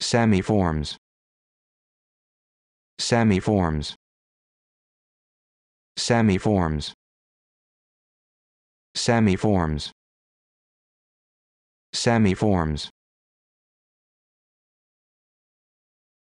Semi forms. Semi forms. Semi forms. Semi forms. Sammy forms.